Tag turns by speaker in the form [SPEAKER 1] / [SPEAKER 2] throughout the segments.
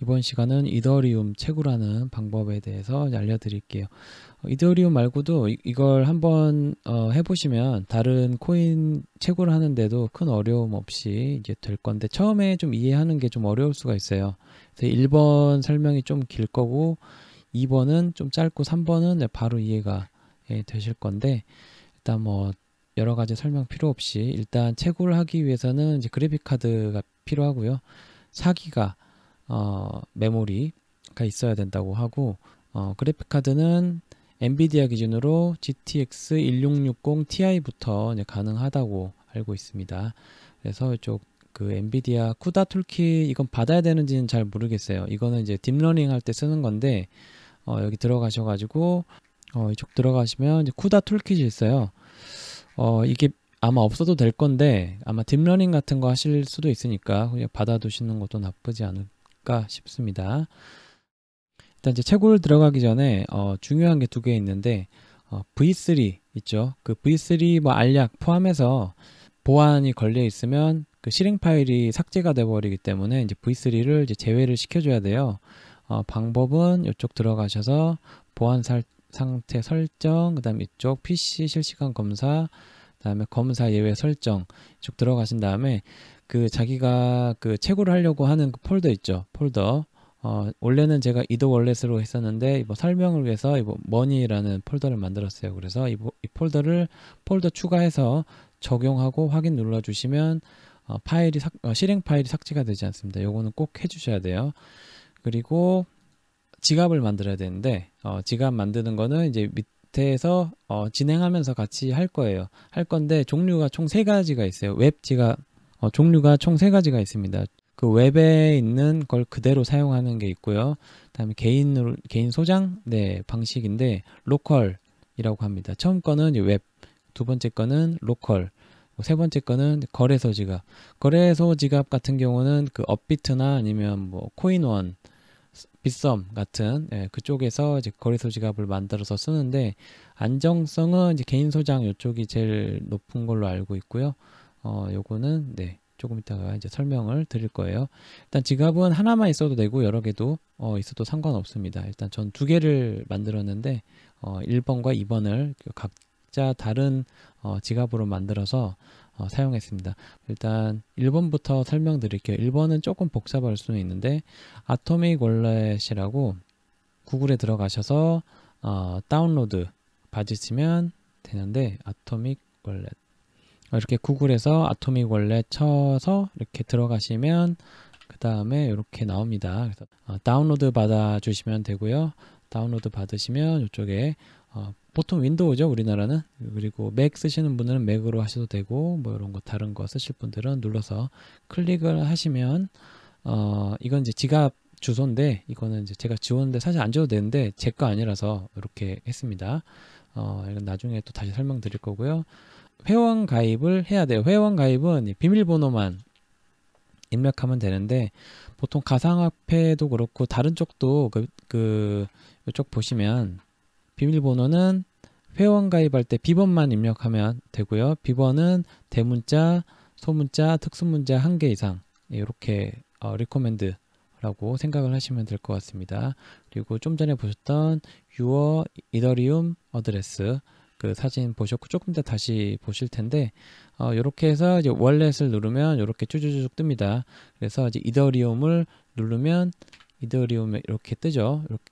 [SPEAKER 1] 이번 시간은 이더리움 채굴하는 방법에 대해서 알려드릴게요. 어, 이더리움 말고도 이걸 한번 어, 해보시면 다른 코인 채굴하는데도 큰 어려움 없이 이제 될 건데 처음에 좀 이해하는 게 좀 어려울 수가 있어요. 그래서 1번 설명이 좀 길 거고 2번은 좀 짧고 3번은 바로 이해가 예, 되실 건데 일단 뭐 여러 가지 설명 필요 없이 일단 채굴하기 위해서는 이제 그래픽 카드가 필요하고요. 사기가 어, 메모리가 있어야 된다고 하고 어, 그래픽 카드는 엔비디아 기준으로 GTX 1660 Ti부터 가능하다고 알고 있습니다. 그래서 이쪽 그 엔비디아 쿠다 툴키 이건 받아야 되는지는 잘 모르겠어요. 이거는 이제 딥러닝 할 때 쓰는 건데 어, 여기 들어가셔가지고 어, 이쪽 들어가시면 이제 쿠다 툴킷이 있어요. 어, 이게 아마 없어도 될 건데 아마 딥러닝 같은 거 하실 수도 있으니까 그냥 받아두시는 것도 나쁘지 않을 않을까 싶습니다. 일단 이제 채굴 들어가기 전에 어, 중요한 게 두 개 있는데 어, V3 있죠. 그 V3 뭐 알약 포함해서 보안이 걸려 있으면 그 실행 파일이 삭제가 돼 버리기 때문에 이제 V3를 이제 제외를 시켜줘야 돼요. 어, 방법은 이쪽 들어가셔서 보안 살, 상태 설정, 그다음 이쪽 PC 실시간 검사, 그다음에 검사 예외 설정 쭉 들어가신 다음에 그 자기가 그 채굴을 하려고 하는 그 폴더 있죠. 폴더. 어, 원래는 제가 이도 월렛으로 했었는데 뭐 설명을 위해서 이뭐 머니라는 폴더를 만들었어요. 그래서 이, 이 폴더를 폴더 추가해서 적용하고 확인 눌러 주시면 어, 파일이 삭, 어, 실행 파일이 삭제가 되지 않습니다. 요거는 꼭 해주셔야 돼요. 그리고 지갑을 만들어야 되는데 어, 지갑 만드는 거는 이제 밑에서 어, 진행하면서 같이 할 거예요. 할 건데 종류가 총 세 가지가 있어요. 웹 지갑 어, 종류가 총 세 가지가 있습니다. 그 웹에 있는 걸 그대로 사용하는 게 있고요. 그다음에 개인 개인 소장 네 방식인데 로컬이라고 합니다. 처음 거는 웹, 두 번째 거는 로컬, 세 번째 거는 거래소 지갑. 거래소 지갑 같은 경우는 그 업비트나 아니면 뭐 코인원, 빗썸 같은 예, 그쪽에서 이제 거래소 지갑을 만들어서 쓰는데 안정성은 이제 개인 소장 이쪽이 제일 높은 걸로 알고 있고요. 어, 요거는 네, 조금 이따가 이제 설명을 드릴 거예요. 일단 지갑은 하나만 있어도 되고 여러 개도 어, 있어도 상관없습니다. 일단 전 두 개를 만들었는데 어, 1번과 2번을 그 각자 다른 어, 지갑으로 만들어서 어, 사용했습니다. 일단 1번부터 설명드릴게요. 1번은 조금 복잡할 수는 있는데 아토믹 월렛이라고 구글에 들어가셔서 어, 다운로드 받으시면 되는데 아토믹 월렛 이렇게 구글에서 아토믹 원래 쳐서 이렇게 들어가시면 그 다음에 이렇게 나옵니다. 그래서 어, 다운로드 받아 주시면 되고요. 다운로드 받으시면 이쪽에 어, 보통 윈도우죠 우리나라는 그리고 맥 쓰시는 분들은 맥으로 하셔도 되고 뭐 이런 거 다른 거 쓰실 분들은 눌러서 클릭을 하시면 어 이건 이제 지갑 주소인데 이거는 이제 제가 지웠는데 사실 안 줘도 되는데 제 거 아니라서 이렇게 했습니다 어 이건 나중에 또 다시 설명드릴 거고요 회원 가입을 해야 돼요. 회원 가입은 비밀번호만 입력하면 되는데 보통 가상화폐도 그렇고 다른 쪽도 그, 그 이쪽 보시면 비밀번호는 회원 가입할 때 비번만 입력하면 되고요. 비번은 대문자, 소문자, 특수문자 한 개 이상 이렇게 어, 리코멘드 라고 생각을 하시면 될 것 같습니다. 그리고 좀 전에 보셨던 유어 이더리움 어드레스 그 사진 보셨고 조금 더 다시 보실 텐데 어, 이렇게 해서 이제 월렛을 누르면 이렇게 쭉쭉쭉 뜹니다. 그래서 이제 이더리움을 누르면 이더리움에 이렇게 뜨죠. 이렇게,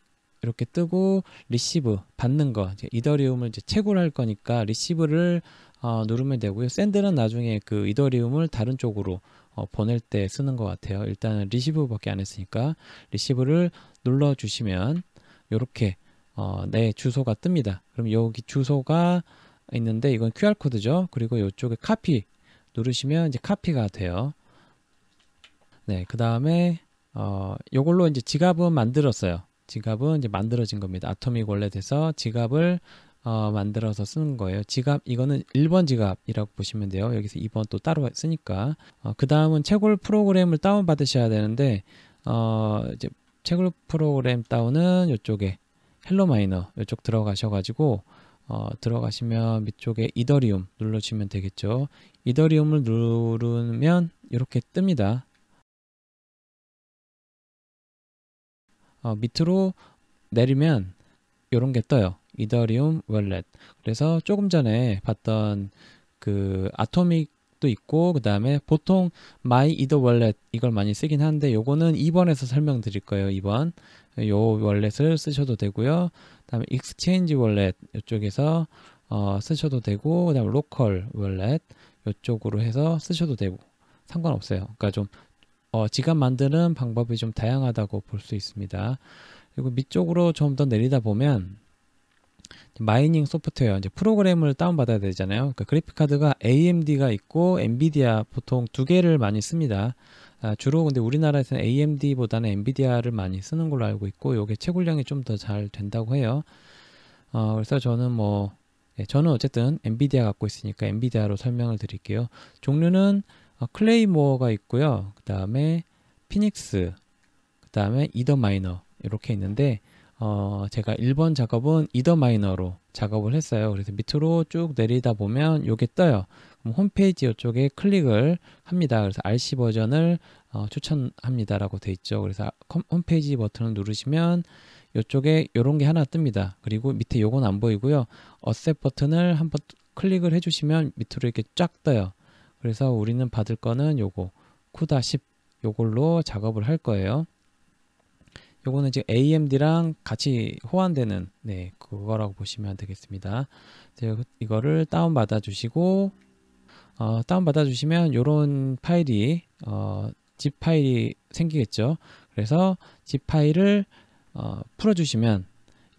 [SPEAKER 1] 이렇게 뜨고 리시브 받는 거 이제 이더리움을 이제 채굴 할 거니까 리시브를 어, 누르면 되고요. 샌드는 나중에 그 이더리움을 다른 쪽으로 어, 보낼 때 쓰는 것 같아요. 일단 은 리시브밖에 안 했으니까 리시브를 눌러 주시면 이렇게 어, 내 네, 주소가 뜹니다. 그럼 여기 주소가 있는데 이건 QR코드죠. 그리고 이쪽에 카피 누르시면 이제 카피가 돼요. 네, 그 다음에 어, 이걸로 이제 지갑은 만들었어요. 지갑은 이제 만들어진 겁니다. 아토믹 원래돼서 지갑을 어, 만들어서 쓰는 거예요. 지갑 이거는 1번 지갑이라고 보시면 돼요. 여기서 2번 또 따로 쓰니까 어, 그 다음은 채굴 프로그램을 다운 받으셔야 되는데 어, 이제 채굴 프로그램 다운은 이쪽에 헬로 마이너 이쪽 들어가셔가지고 어, 들어가시면 밑쪽에 이더리움 눌러주시면 되겠죠. 이더리움을 누르면 이렇게 뜹니다. 어, 밑으로 내리면 이런 게 떠요. 이더리움 월렛. 그래서 조금 전에 봤던 그 아토믹도 있고 그 다음에 보통 마이 이더 월렛 이걸 많이 쓰긴 하는데 요거는 2번에서 설명드릴 거예요. 2번. 요 월렛을 쓰셔도 되고요. 다음에 익스체인지 월렛 이쪽에서 어, 쓰셔도 되고 그다음에 로컬 월렛 이쪽으로 해서 쓰셔도 되고 상관없어요. 그러니까 좀 어, 지갑 만드는 방법이 좀 다양하다고 볼 수 있습니다. 그리고 밑쪽으로 좀 더 내리다 보면 마이닝 소프트웨어 이제 프로그램을 다운받아야 되잖아요. 그러니까 그래픽 카드가 AMD가 있고 엔비디아 보통 두 개를 많이 씁니다. 아, 주로 근데 우리나라에서는 AMD보다는 엔비디아를 많이 쓰는 걸로 알고 있고 요게 채굴량이 좀 더 잘 된다고 해요. 어, 그래서 저는 뭐 예, 저는 어쨌든 엔비디아 갖고 있으니까 엔비디아로 설명을 드릴게요. 종류는 어, 클레이모어가 있고요. 그 다음에 피닉스, 그 다음에 이더 마이너 이렇게 있는데 어, 제가 1번 작업은 이더 마이너로 작업을 했어요. 그래서 밑으로 쭉 내리다 보면 요게 떠요. 홈페이지 이쪽에 클릭을 합니다. 그래서 RC 버전을 어, 추천합니다라고 돼 있죠. 그래서 아, 홈페이지 버튼을 누르시면 이쪽에 이런 게 하나 뜹니다. 그리고 밑에 요건 안 보이고요. 어셋 버튼을 한번 클릭을 해주시면 밑으로 이렇게 쫙 떠요. 그래서 우리는 받을 거는 요거 쿠다 10 요걸로 작업을 할 거예요. 요거는 지금 AMD랑 같이 호환되는 네 그거라고 보시면 되겠습니다. 이거를 다운받아 주시고 어, 다운받아 주시면 이런 파일이 어, zip 파일이 생기겠죠. 그래서 zip 파일을 어, 풀어주시면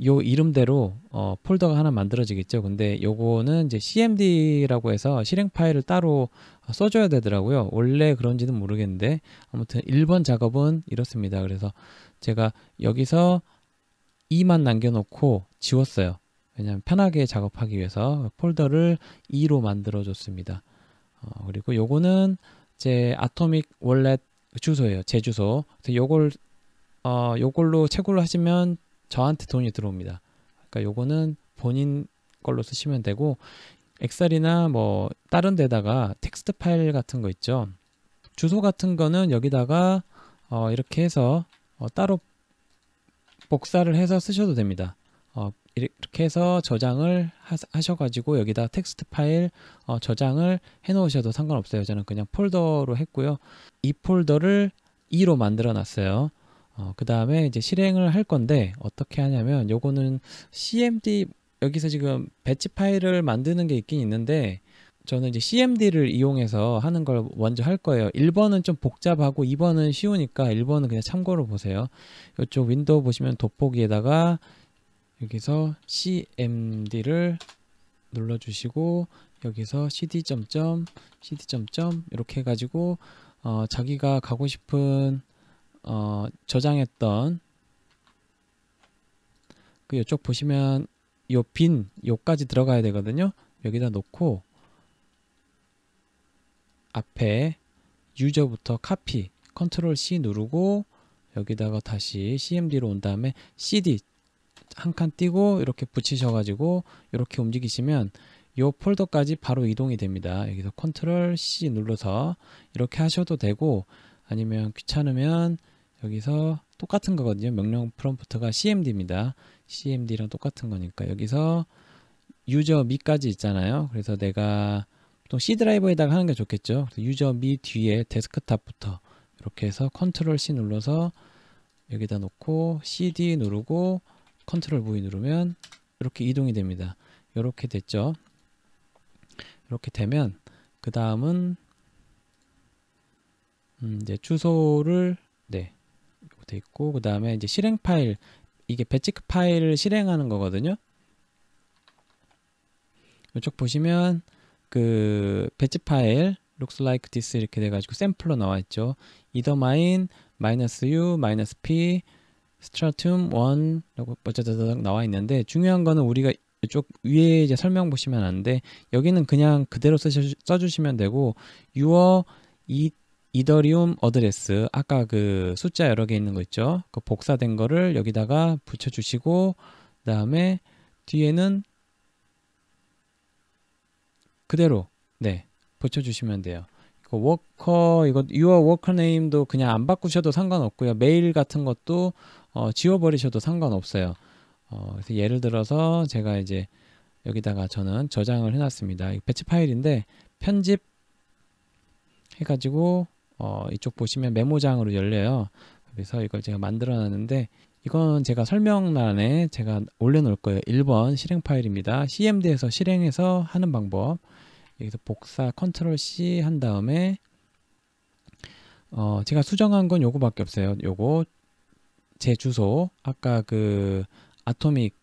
[SPEAKER 1] 요 이름대로 어, 폴더가 하나 만들어지겠죠. 근데 요거는 이제 cmd라고 해서 실행 파일을 따로 써줘야 되더라고요. 원래 그런지는 모르겠는데 아무튼 1번 작업은 이렇습니다. 그래서 제가 여기서 2만 남겨놓고 지웠어요. 왜냐면 편하게 작업하기 위해서 폴더를 2로 만들어줬습니다. 어, 그리고 요거는 제 아토믹 월렛 주소예요. 제 주소. 그래서 요걸 어, 요걸로 채굴을 하시면 저한테 돈이 들어옵니다. 그러니까 요거는 본인 걸로 쓰시면 되고 엑셀이나 뭐 다른 데다가 텍스트 파일 같은 거 있죠. 주소 같은 거는 여기다가 어, 이렇게 해서 어, 따로 복사를 해서 쓰셔도 됩니다. 이렇게 해서 저장을 하셔가지고 여기다 텍스트 파일 어, 저장을 해놓으셔도 상관없어요. 저는 그냥 폴더로 했고요. 이 폴더를 2로 만들어놨어요. 어, 그 다음에 이제 실행을 할 건데 어떻게 하냐면 요거는 cmd 여기서 지금 배치 파일을 만드는 게 있긴 있는데 저는 이제 cmd를 이용해서 하는 걸 먼저 할 거예요. 1번은 좀 복잡하고 2번은 쉬우니까 1번은 그냥 참고로 보세요. 이쪽 윈도우 보시면 돋보기에다가 여기서 cmd를 눌러주시고 여기서 cd 점점 cd 점점 이렇게 해가지고 어, 자기가 가고 싶은 어, 저장했던 그 이쪽 보시면 요 빈 요까지 들어가야 되거든요 여기다 놓고 앞에 유저부터 카피 컨트롤 C 누르고 여기다가 다시 cmd로 온 다음에 cd 한칸 띄고 이렇게 붙이셔가지고 이렇게 움직이시면 이 폴더까지 바로 이동이 됩니다. 여기서 컨트롤 C 눌러서 이렇게 하셔도 되고 아니면 귀찮으면 여기서 똑같은 거거든요. 명령 프롬프트가 cmd입니다. cmd랑 똑같은 거니까 여기서 유저 미까지 있잖아요. 그래서 내가 보통 C 드라이버에다가 하는 게 좋겠죠. 유저 미 뒤에 데스크탑부터 이렇게 해서 컨트롤 C 눌러서 여기다 놓고 cd 누르고 컨트롤 V 누르면 이렇게 이동이 됩니다. 이렇게 됐죠. 이렇게 되면 그 다음은 음 이제 주소를 네 이거 돼 있고 그 다음에 이제 실행 파일 이게 배치 파일을 실행하는 거거든요. 이쪽 보시면 그 배치 파일 looks like this 이렇게 돼가지고 샘플로 나와 있죠. 이더마인 e r mine, m i n u p, 스트라툼 1라고 어쩌다닥 나와 있는데 중요한 거는 우리가 이쪽 위에 이제 설명 보시면 안 돼 여기는 그냥 그대로 써주, 시면 되고 유어 이 이더리움 어드레스 아까 그 숫자 여러 개 있는 거 있죠 그 복사된 거를 여기다가 붙여주시고 그 다음에 뒤에는 그대로 네 붙여주시면 돼요 이 그 워커 이거 유어 워커 네임도 그냥 안 바꾸셔도 상관없고요. 메일 같은 것도 어, 지워버리셔도 상관없어요. 어, 그래서 예를 들어서 제가 이제 여기다가 저는 저장을 해놨습니다. 배치 파일인데 편집 해가지고 어, 이쪽 보시면 메모장으로 열려요. 그래서 이걸 제가 만들어놨는데 이건 제가 설명란에 제가 올려놓을 거예요. 1번 실행 파일입니다. CMD에서 실행해서 하는 방법. 여기서 복사 컨트롤 C 한 다음에 어 제가 수정한 건 요거밖에 없어요. 요거 제 주소 아까 그 아토믹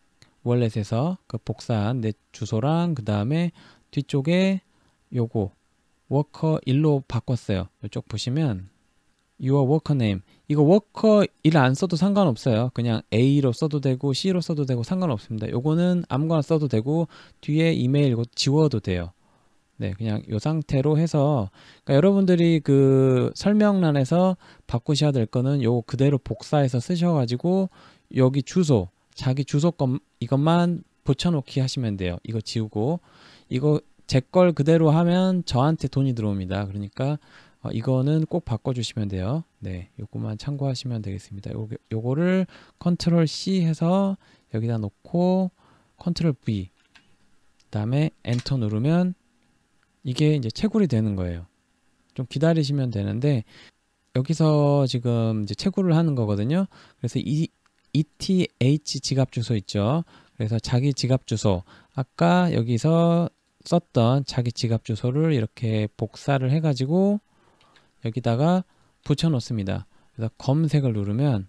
[SPEAKER 1] 월렛에서 그 복사한 내 주소랑 그 다음에 뒤쪽에 요거 워커 1로 바꿨어요. 이쪽 보시면 your worker name 이거 워커 1 안 써도 상관없어요. 그냥 A로 써도 되고 C로 써도 되고 상관없습니다. 요거는 아무거나 써도 되고 뒤에 이메일 이거 지워도 돼요. 네, 그냥 이 상태로 해서 그러니까 여러분들이 그 설명란에서 바꾸셔야 될 거는 요 그대로 복사해서 쓰셔가지고 여기 주소, 자기 주소 건 이것만 붙여놓기 하시면 돼요. 이거 지우고 이거 제 걸 그대로 하면 저한테 돈이 들어옵니다. 그러니까 어, 이거는 꼭 바꿔주시면 돼요. 네, 요것만 참고하시면 되겠습니다. 요, 요거를 컨트롤 C 해서 여기다 놓고 컨트롤 V 그 다음에 엔터 누르면 이게 이제 채굴이 되는 거예요. 좀 기다리시면 되는데 여기서 지금 이제 채굴을 하는 거거든요. 그래서 이 ETH 지갑 주소 있죠. 그래서 자기 지갑 주소 아까 여기서 썼던 자기 지갑 주소를 이렇게 복사를 해가지고 여기다가 붙여 놓습니다. 그래서 검색을 누르면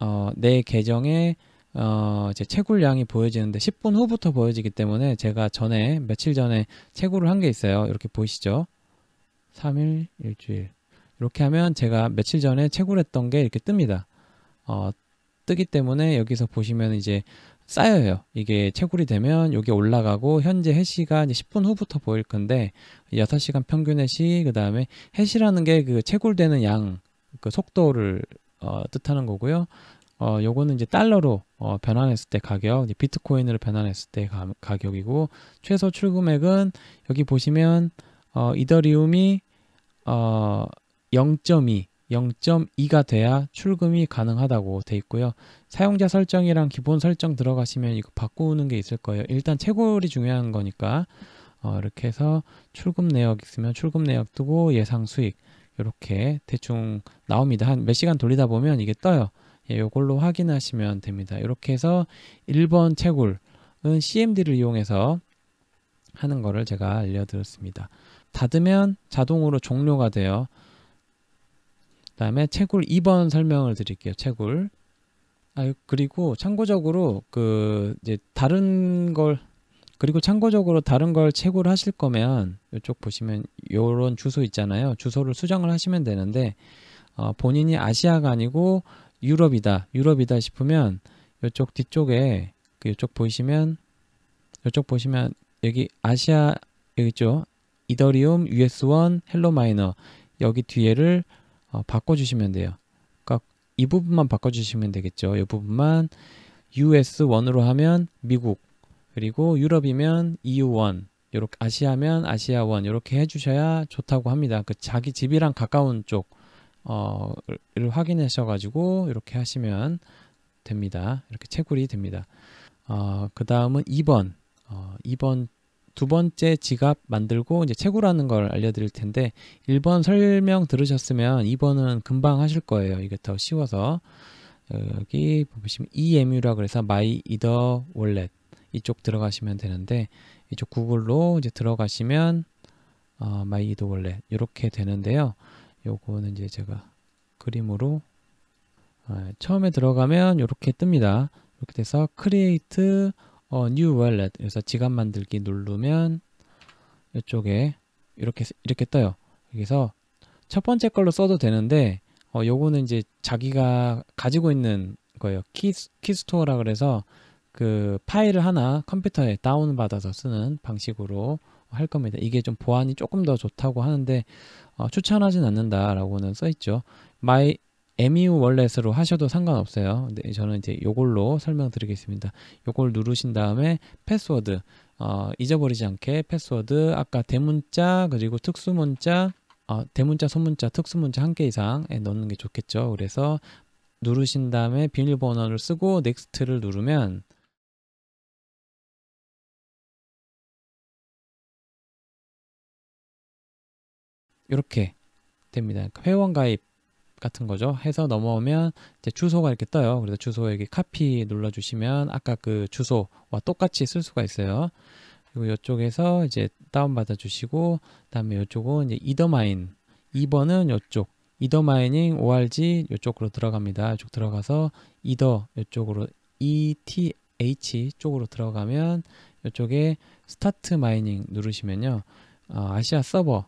[SPEAKER 1] 어, 내 계정에 어, 이제 채굴량이 보여지는데 10분 후부터 보여지기 때문에 제가 전에 며칠 전에 채굴을 한 게 있어요. 이렇게 보이시죠? 3일, 일주일 이렇게 하면 제가 며칠 전에 채굴했던 게 이렇게 뜹니다. 어, 뜨기 때문에 여기서 보시면 이제 쌓여요. 이게 채굴이 되면 여기 올라가고 현재 해시가 이제 10분 후부터 보일 건데 6시간 평균 해시 그다음에 해시라는 게 그 채굴되는 양 그 속도를 어, 뜻하는 거고요. 어, 요거는 이제 달러로 어, 변환했을 때 가격, 비트코인으로 변환했을 때 가, 격이고 최소 출금액은 여기 보시면 어, 이더리움이 어, 0.2, 0.2가 돼야 출금이 가능하다고 돼 있고요. 사용자 설정이랑 기본 설정 들어가시면 이거 바꾸는 게 있을 거예요. 일단 채굴이 중요한 거니까 어, 이렇게 해서 출금 내역 있으면 출금 내역 뜨고 예상 수익 이렇게 대충 나옵니다. 한 몇 시간 돌리다 보면 이게 떠요. 예, 요걸로 확인하시면 됩니다. 이렇게 해서 1번 채굴은 CMD를 이용해서 하는 거를 제가 알려드렸습니다. 닫으면 자동으로 종료가 돼요. 그 다음에 채굴 2번 설명을 드릴게요. 채굴. 아, 그리고 참고적으로 그 이제 다른 걸 그리고 참고적으로 다른 걸 채굴 하실 거면 이쪽 보시면 요런 주소 있잖아요. 주소를 수정을 하시면 되는데 어, 본인이 아시아가 아니고 유럽이다, 유럽이다 싶으면 이쪽 뒤쪽에 그 이쪽 보시면 이쪽 보시면 여기 아시아 여기 있죠? 이더리움, US1, 헬로 마이너 여기 뒤에를 어, 바꿔주시면 돼요. 그러니까 이 부분만 바꿔주시면 되겠죠. 이 부분만 US1으로 하면 미국 그리고 유럽이면 EU1 이렇게 아시아면 아시아1 이렇게 해주셔야 좋다고 합니다. 그 자기 집이랑 가까운 쪽 어를 확인하셔가지고 이렇게 하시면 됩니다. 이렇게 채굴이 됩니다. 어, 그 다음은 2번 어, 2번 두 번째 지갑 만들고 이제 채굴하는 걸 알려드릴 텐데 1번 설명 들으셨으면 2번은 금방 하실 거예요. 이게 더 쉬워서 여기 보시면 EMU라 그래서 My Ether Wallet 이쪽 들어가시면 되는데 이쪽 구글로 이제 들어가시면 어, My Ether Wallet 이렇게 되는데요. 요거는 이제 제가 그림으로 아, 처음에 들어가면 이렇게 뜹니다. 이렇게 돼서 create a new wallet 그래서 지갑 만들기 누르면 이쪽에 이렇게 이렇게 떠요. 여기서 첫 번째 걸로 써도 되는데 어, 요거는 이제 자기가 가지고 있는 거예요. 키, 키스토어라 그래서 그 파일을 하나 컴퓨터에 다운받아서 쓰는 방식으로 할 겁니다. 이게 좀 보안이 조금 더 좋다고 하는데 어, 추천하진 않는다라고는 써 있죠. my MEU 월렛으로 하셔도 상관없어요. 근데 네, 저는 이제 요걸로 설명드리겠습니다. 요걸 누르신 다음에 패스워드 어, 잊어버리지 않게 패스워드 아까 대문자 그리고 특수문자 어, 대문자 소문자 특수문자 한 개 이상에 넣는 게 좋겠죠. 그래서 누르신 다음에 비밀번호를 쓰고 넥스트를 누르면 이렇게 됩니다. 그러니까 회원 가입 같은 거죠. 해서 넘어오면 이제 주소가 이렇게 떠요. 그래서 주소 여기 카피 눌러주시면 아까 그 주소와 똑같이 쓸 수가 있어요. 그리고 이쪽에서 이제 다운받아 주시고 그다음에 이쪽은 이제 이더마인 2번은 이쪽 이더마이닝 ORG 이쪽으로 들어갑니다. 이쪽 들어가서 이더 이쪽으로 ETH 쪽으로 들어가면 이쪽에 스타트 마이닝 누르시면요. 어, 아시아 서버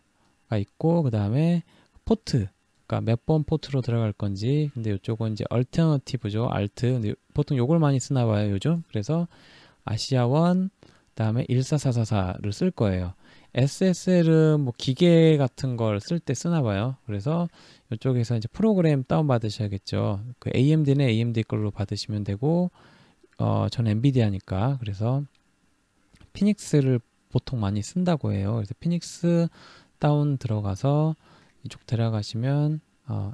[SPEAKER 1] 가 있고 그 다음에 포트 그러니까 몇 번 포트로 들어갈 건지 근데 이쪽은 이제 얼터너티브죠 알트 근데 보통 요걸 많이 쓰나 봐요 요즘 그래서 아시아원 그 다음에 14444를 쓸 거예요 SSL은 뭐 기계 같은 걸 쓸 때 쓰나 봐요 그래서 이쪽에서 이제 프로그램 다운 받으셔야겠죠 그 AMD는 AMD 걸로 받으시면 되고 어, 전 엔비디아니까 그래서 피닉스를 보통 많이 쓴다고 해요. 그래서 피닉스 다운 들어가서 이쪽 데려가시면 어,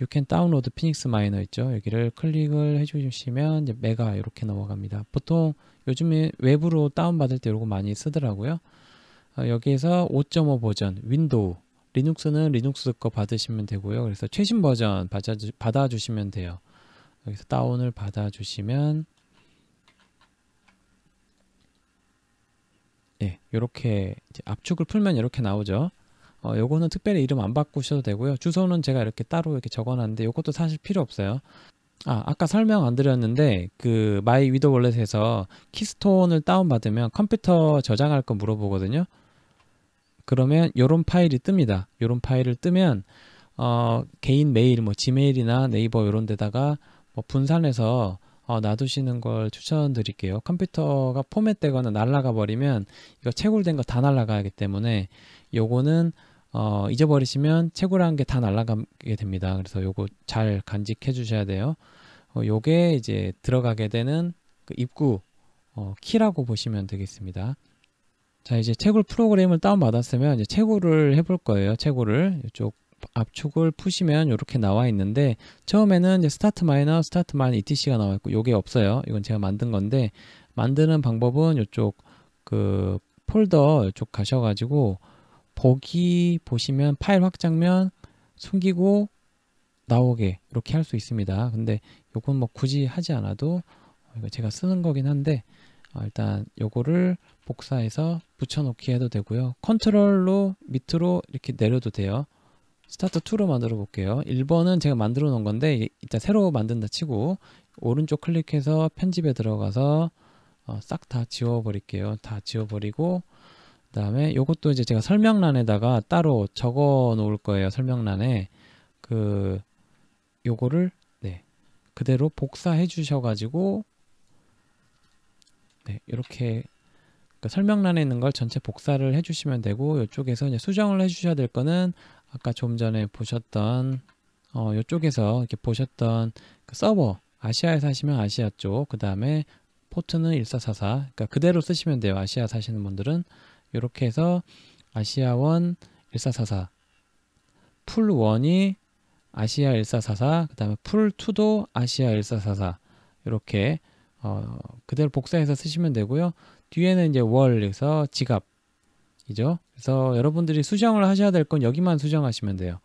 [SPEAKER 1] You can download Phoenix Miner 있죠. 여기를 클릭을 해주시면 이제 메가 이렇게 넘어갑니다. 보통 요즘에 외부로 다운받을 때 이거 많이 쓰더라고요. 어, 여기에서 5.5 버전 윈도우 리눅스는 리눅스 거 받으시면 되고요. 그래서 최신 버전 받아주, 받아주시면 돼요. 여기서 다운을 받아주시면 예, 이렇게 압축을 풀면 이렇게 나오죠. 어, 요거는 특별히 이름 안 바꾸셔도 되고요. 주소는 제가 이렇게 따로 이렇게 적어놨는데 요것도 사실 필요 없어요. 아, 아까 설명 안 드렸는데 그 마이 위더 월렛에서 키스톤을 다운받으면 컴퓨터 저장할 거 물어보거든요. 그러면 요런 파일이 뜹니다. 요런 파일을 뜨면 어, 개인 메일, 뭐 지메일이나 네이버 요런 데다가 뭐 분산해서 어, 놔두시는 걸 추천드릴게요. 컴퓨터가 포맷되거나 날라가 버리면 이거 채굴된 거 다 날라가기 때문에 요거는 어, 잊어버리시면 채굴한 게 다 날아가게 됩니다. 그래서 요거 잘 간직해 주셔야 돼요. 어, 요게 이제 들어가게 되는 그 입구 어, 키라고 보시면 되겠습니다. 자 이제 채굴 프로그램을 다운받았으면 이제 채굴을 해볼 거예요. 채굴을 이쪽 압축을 푸시면 이렇게 나와 있는데 처음에는 이제 스타트 마이너 스타트 마이너 etc가 나와 있고 요게 없어요. 이건 제가 만든 건데 만드는 방법은 이쪽 그 폴더 이쪽 가셔가지고 보기 보시면 파일 확장면 숨기고 나오게 이렇게 할 수 있습니다. 근데 요건 뭐 굳이 하지 않아도 이거 제가 쓰는 거긴 한데 어, 일단 요거를 복사해서 붙여놓기 해도 되고요. 컨트롤로 밑으로 이렇게 내려도 돼요. 스타트 2로 만들어 볼게요. 1번은 제가 만들어 놓은 건데 이따 새로 만든다 치고 오른쪽 클릭해서 편집에 들어가서 어, 싹다 지워버릴게요. 다 지워버리고 그 다음에 이것도 이제 제가 설명란에다가 따로 적어 놓을 거예요. 설명란에 그 요거를 네 그대로 복사해 주셔가지고 네 이렇게 그 설명란에 있는 걸 전체 복사를 해주시면 되고 이쪽에서 이제 수정을 해주셔야 될 거는 아까 좀 전에 보셨던 어 이쪽에서 이렇게 보셨던 그 서버 아시아에서 하시면 아시아 쪽 그 다음에 포트는 1444 그러니까 그대로 쓰시면 돼요. 아시아 사시는 분들은 이렇게 해서 아시아원 1444풀 1이 아시아 1444 그다음에 풀 2도 아시아 1444 이렇게 어, 그대로 복사해서 쓰시면 되고요. 뒤에는 이제 월에서 지갑이죠. 그래서 여러분들이 수정을 하셔야 될 건 여기만 수정하시면 돼요.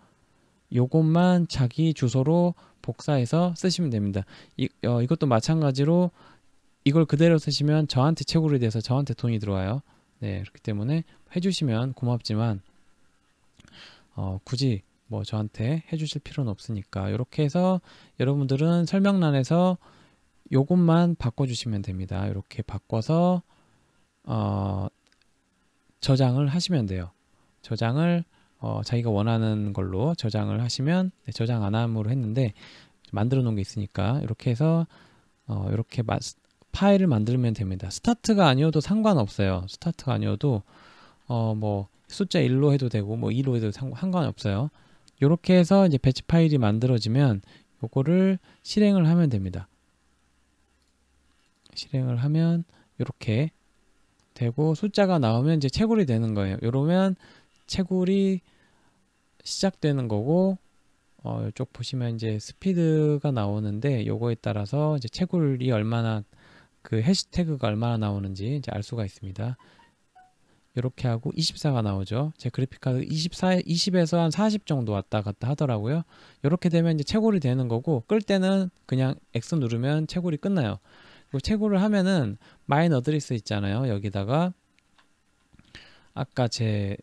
[SPEAKER 1] 요것만 자기 주소로 복사해서 쓰시면 됩니다. 이, 어, 이것도 마찬가지로 이걸 그대로 쓰시면 저한테 채굴이 돼서 저한테 돈이 들어와요. 네, 그렇기 때문에 해주시면 고맙지만 어, 굳이 뭐 저한테 해주실 필요는 없으니까 이렇게 해서 여러분들은 설명란에서 요것만 바꿔주시면 됩니다. 이렇게 바꿔서 어, 저장을 하시면 돼요. 저장을 어, 자기가 원하는 걸로 저장을 하시면 네, 저장 안 함으로 했는데 만들어 놓은 게 있으니까 이렇게 해서 어, 이렇게 파일을 만들면 됩니다. 스타트가 아니어도 상관없어요. 스타트가 아니어도 어뭐 숫자 1로 해도 되고 뭐 2로 해도 상관없어요. 이렇게 해서 이제 배치 파일이 만들어지면 요거를 실행을 하면 됩니다. 실행을 하면 이렇게 되고 숫자가 나오면 이제 채굴이 되는 거예요. 이러면 채굴이 시작되는 거고 어, 이쪽 보시면 이제 스피드가 나오는데 요거에 따라서 이제 채굴이 얼마나 그 해시태그가 얼마나 나오는지 이제 알 수가 있습니다. 이렇게 하고 24가 나오죠. 제 그래픽카드 24, 20에서 한 40 정도 왔다 갔다 하더라고요. 이렇게 되면 이제 채굴이 되는 거고 끌 때는 그냥 X 누르면 채굴이 끝나요. 그리고 채굴을 하면은 마인 어드리스 있잖아요. 여기다가 아까 제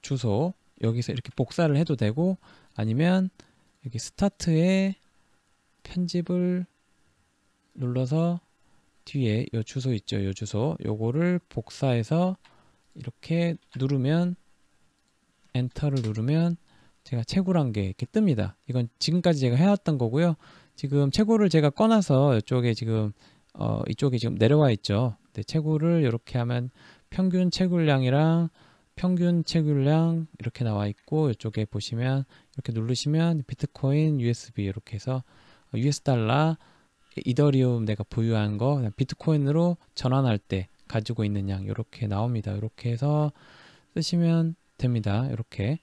[SPEAKER 1] 주소 여기서 이렇게 복사를 해도 되고 아니면 여기 스타트에 편집을 눌러서 뒤에 요 주소 있죠 요 주소 요거를 복사해서 이렇게 누르면 엔터를 누르면 제가 채굴한 게 이렇게 뜹니다 이건 지금까지 제가 해왔던 거고요 지금 채굴을 제가 꺼놔서 이쪽에 지금 어, 이쪽에 지금 내려와 있죠 네, 채굴을 이렇게 하면 평균 채굴량이랑 평균 채굴량 이렇게 나와 있고 이쪽에 보시면 이렇게 누르시면 비트코인 USB 이렇게 해서 US 어, 달러 이더리움 내가 보유한 거 비트코인으로 전환할 때 가지고 있는 양 이렇게 나옵니다. 이렇게 해서 쓰시면 됩니다. 이렇게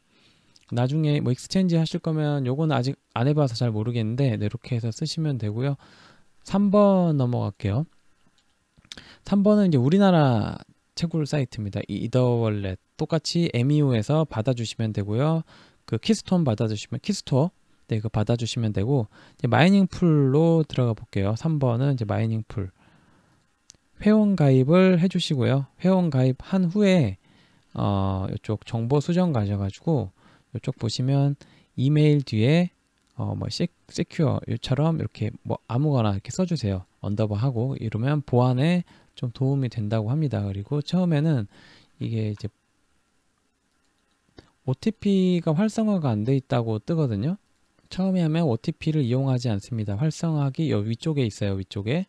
[SPEAKER 1] 나중에 뭐 익스체인지 하실 거면 요건 아직 안 해봐서 잘 모르겠는데 네, 이렇게 해서 쓰시면 되고요. 3번 넘어갈게요. 3번은 이제 우리나라 채굴 사이트입니다. 이 이더월렛 똑같이 MEO에서 받아주시면 되고요. 그 키스톤 받아주시면 키스토어 네, 이 받아주시면 되고 이제 마이닝 풀로 들어가 볼게요. 3번은 이제 마이닝 풀 회원 가입을 해주시고요. 회원 가입한 후에 어, 이쪽 정보 수정 가셔가지고 이쪽 보시면 이메일 뒤에 어, 뭐 시, 큐어이 처럼 이렇게 뭐 아무거나 이렇게 써주세요. 언더바 하고 이러면 보안에 좀 도움이 된다고 합니다. 그리고 처음에는 이게 이제 OTP가 활성화가 안 돼 있다고 뜨거든요. 처음에 하면 OTP를 이용하지 않습니다. 활성화하기 여 위쪽에 있어요. 위쪽에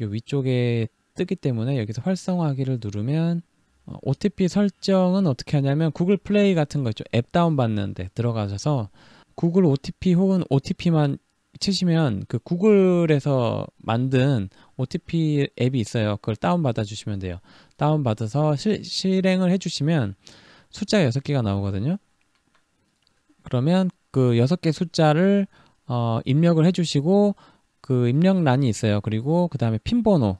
[SPEAKER 1] 이 위쪽에 뜨기 때문에 여기서 활성화하기를 누르면 어, OTP 설정은 어떻게 하냐면 구글 플레이 같은 거 있죠. 앱 다운받는 데 들어가셔서 구글 OTP 혹은 OTP만 치시면 그 구글에서 만든 OTP 앱이 있어요. 그걸 다운받아 주시면 돼요. 다운받아서 실, 실행을 해주시면 숫자 6개가 나오거든요. 그러면 그 여섯 개 숫자를 어, 입력을 해주시고 그 입력란이 있어요. 그리고 그 다음에 핀 번호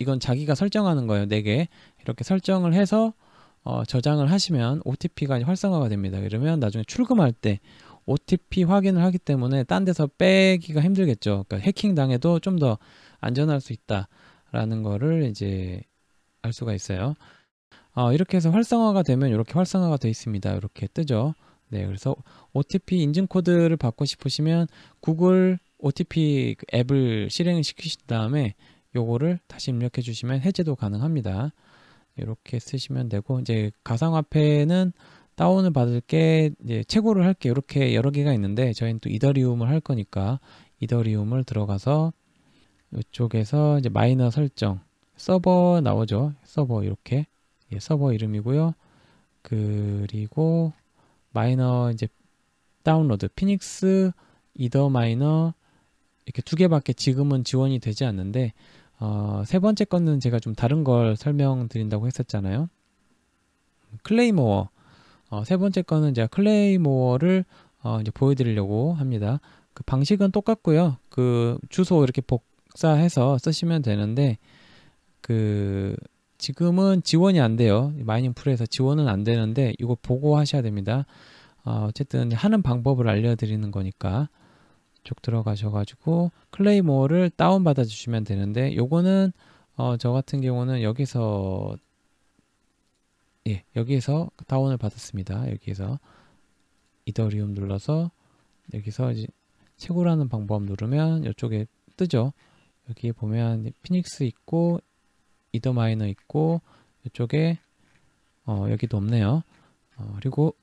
[SPEAKER 1] 이건 자기가 설정하는 거예요. 네개 이렇게 설정을 해서 어, 저장을 하시면 OTP가 활성화가 됩니다. 그러면 나중에 출금할 때 OTP 확인을 하기 때문에 딴 데서 빼기가 힘들겠죠. 그러니까 해킹 당해도 좀 더 안전할 수 있다라는 거를 이제 알 수가 있어요. 어, 이렇게 해서 활성화가 되면 이렇게 활성화가 되어 있습니다. 이렇게 뜨죠. 네, 그래서 OTP 인증 코드를 받고 싶으시면 구글 OTP 앱을 실행시키신 다음에 요거를 다시 입력해 주시면 해제도 가능합니다. 이렇게 쓰시면 되고 이제 가상화폐는 다운을 받을 게 이제 채굴을 할게 이렇게 여러 개가 있는데 저희는 또 이더리움을 할 거니까 이더리움을 들어가서 이쪽에서 이제 마이너 설정 서버 나오죠 서버 이렇게 예, 서버 이름이고요 그리고 마이너 이제 다운로드 피닉스 이더 마이너 이렇게 두 개밖에 지금은 지원이 되지 않는데 어, 세 번째 거는 제가 좀 다른 걸 설명드린다고 했었잖아요. 클레이모어 어, 세 번째 거는 제가 클레이모어를 어, 이제 보여드리려고 합니다. 그 방식은 똑같고요. 그 주소 이렇게 복사해서 쓰시면 되는데 그 지금은 지원이 안 돼요. 마이닝 풀에서 지원은 안 되는데 이거 보고 하셔야 됩니다. 아, 어, 쨌든 하는 방법을 알려드리는 거니까 쭉 들어가셔가지고 클레이모어를 다운받아 주시면 되는데 요거는 어, 저 같은 경우는 여기서 예 여기에서 다운을 받았습니다. 여기에서 이더리움 눌러서 여기서 이제 채굴하는 방법 누르면 이쪽에 뜨죠. 여기 에 보면 피닉스 있고 이더 마이너 있고 이쪽에 어, 여기도 없네요. 어, 그리고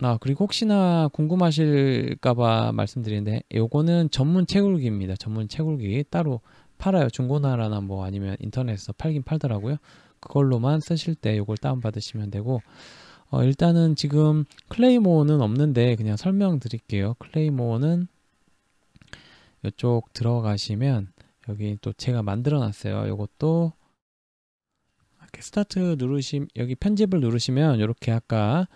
[SPEAKER 1] 아 그리고 혹시나 궁금하실까봐 말씀드리는데 요거는 전문 채굴기입니다. 전문 채굴기 따로 팔아요. 중고나라나 뭐 아니면 인터넷에서 팔긴 팔더라고요. 그걸로만 쓰실 때 요걸 다운받으시면 되고 어, 일단은 지금 클레이모어는 없는데 그냥 설명드릴게요. 클레이모어는 이쪽 들어가시면 여기 또 제가 만들어 놨어요. 요것도 이렇게 스타트 누르심 여기 편집을 누르시면 이렇게 아까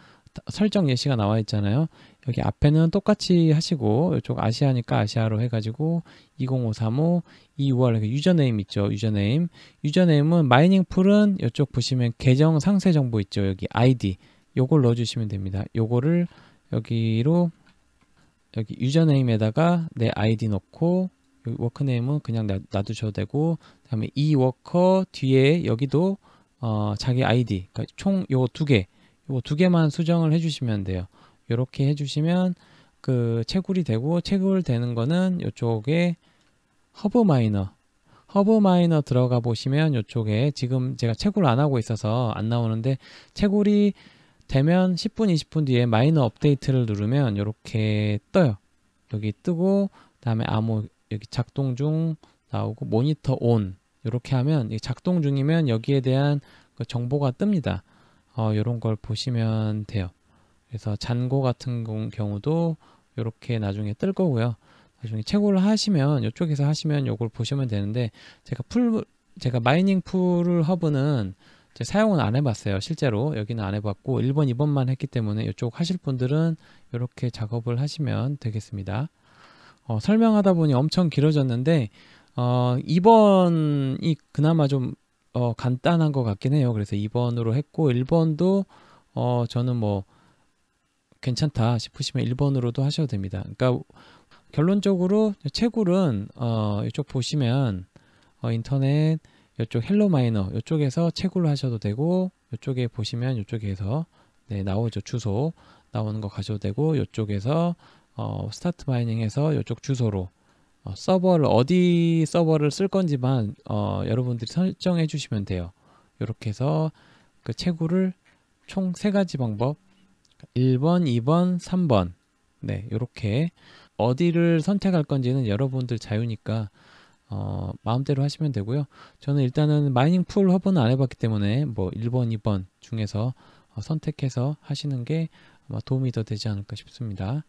[SPEAKER 1] 설정 예시가 나와 있잖아요. 여기 앞에는 똑같이 하시고 이쪽 아시아니까 아시아로 해가지고 20535 2UR 유저네임 있죠. 유저네임 유저네임은 마이닝 풀은 이쪽 보시면 계정 상세 정보 있죠. 여기 아이디 요걸 넣어주시면 됩니다. 요거를 여기로 여기 유저네임에다가 내 아이디 넣고 그 워크네임은 그냥 놔, 두셔도 되고 그다음에 이 워커 뒤에 여기도 어, 자기 아이디 그러니까 총요 두 개, 요 두 개만 수정을 해주시면 돼요. 요렇게 해주시면 그 채굴이 되고 채굴되는 거는 요쪽에 허브 마이너 허브 마이너 들어가 보시면 요쪽에 지금 제가 채굴 안 하고 있어서 안 나오는데 채굴이 되면 10분 20분 뒤에 마이너 업데이트를 누르면 요렇게 떠요 여기 뜨고 그 다음에 암호 여기 작동 중 나오고 모니터 온 이렇게 하면 작동 중이면 여기에 대한 그 정보가 뜹니다. 어, 이런 걸 보시면 돼요. 그래서 잔고 같은 경우도 이렇게 나중에 뜰 거고요. 나중에 채굴을 하시면 이쪽에서 하시면 이걸 보시면 되는데 제가 풀 제가 마이닝 풀을 허브는 사용은 안 해봤어요. 실제로 여기는 안 해봤고 1번, 2번만 했기 때문에 이쪽 하실 분들은 이렇게 작업을 하시면 되겠습니다. 어, 설명하다 보니 엄청 길어졌는데 어, 2번이 그나마 좀 어, 간단한 것 같긴 해요. 그래서 2번으로 했고 1번도 어, 저는 뭐 괜찮다 싶으시면 1번으로도 하셔도 됩니다. 그러니까 결론적으로 채굴은 어, 이쪽 보시면 어, 인터넷 이쪽 헬로 마이너 이쪽에서 채굴을 하셔도 되고 이쪽에 보시면 이쪽에서 네, 나오죠 주소 나오는 거 가셔도 되고 이쪽에서 어, 스타트 마이닝에서 이쪽 주소로 어, 서버를 어디 서버를 쓸 건지만 어, 여러분들이 설정해 주시면 돼요. 이렇게 해서 그 채굴을 총 세 가지 방법 1번, 2번, 3번 네, 이렇게 어디를 선택할 건지는 여러분들 자유니까 어, 마음대로 하시면 되고요. 저는 일단은 마이닝 풀 허브는 안 해봤기 때문에 뭐 1번, 2번 중에서 어, 선택해서 하시는 게 아마 도움이 더 되지 않을까 싶습니다.